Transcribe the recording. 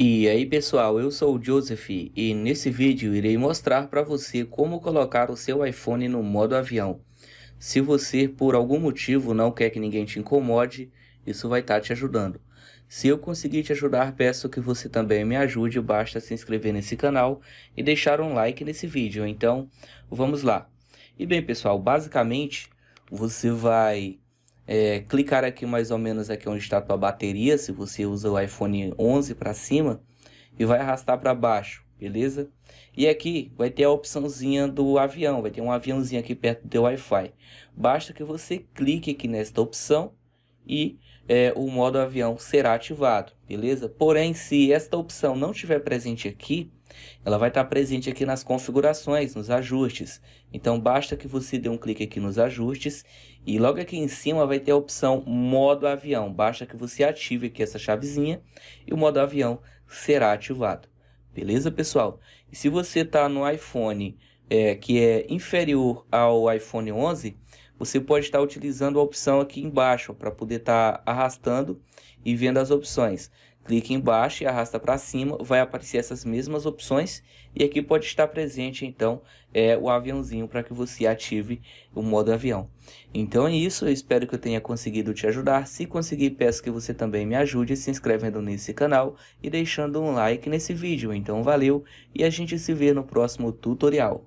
E aí pessoal, eu sou o Joseph e nesse vídeo irei mostrar para você como colocar o seu iPhone no modo avião. Se você por algum motivo não quer que ninguém te incomode, isso vai estar tá te ajudando. Se eu conseguir te ajudar, peço que você também me ajude, basta se inscrever nesse canal e deixar um like nesse vídeo, então vamos lá. E bem pessoal, basicamente você vai é, clicar aqui mais ou menos aqui onde está a tua bateria, se você usa o iPhone 11 para cima, e vai arrastar para baixo, beleza? E aqui vai ter a opçãozinha do avião, vai ter um aviãozinho aqui perto do teu Wi-Fi. Basta que você clique aqui nesta opção e é, o modo avião será ativado, beleza? Porém, se esta opção não estiver presente aqui, ela vai estar presente aqui nas configurações, nos ajustes. Então, basta que você dê um clique aqui nos ajustes e logo aqui em cima vai ter a opção modo avião. Basta que você ative aqui essa chavezinha e o modo avião será ativado. Beleza, pessoal? E se você está no iPhone é, que é inferior ao iPhone 11, você pode estar utilizando a opção aqui embaixo para poder estar tá arrastando e vendo as opções. Clique embaixo e arrasta para cima, vai aparecer essas mesmas opções e aqui pode estar presente então é, o aviãozinho para que você ative o modo avião. Então é isso, eu espero que eu tenha conseguido te ajudar. Se conseguir, peço que você também me ajude se inscrevendo nesse canal e deixando um like nesse vídeo. Então valeu e a gente se vê no próximo tutorial.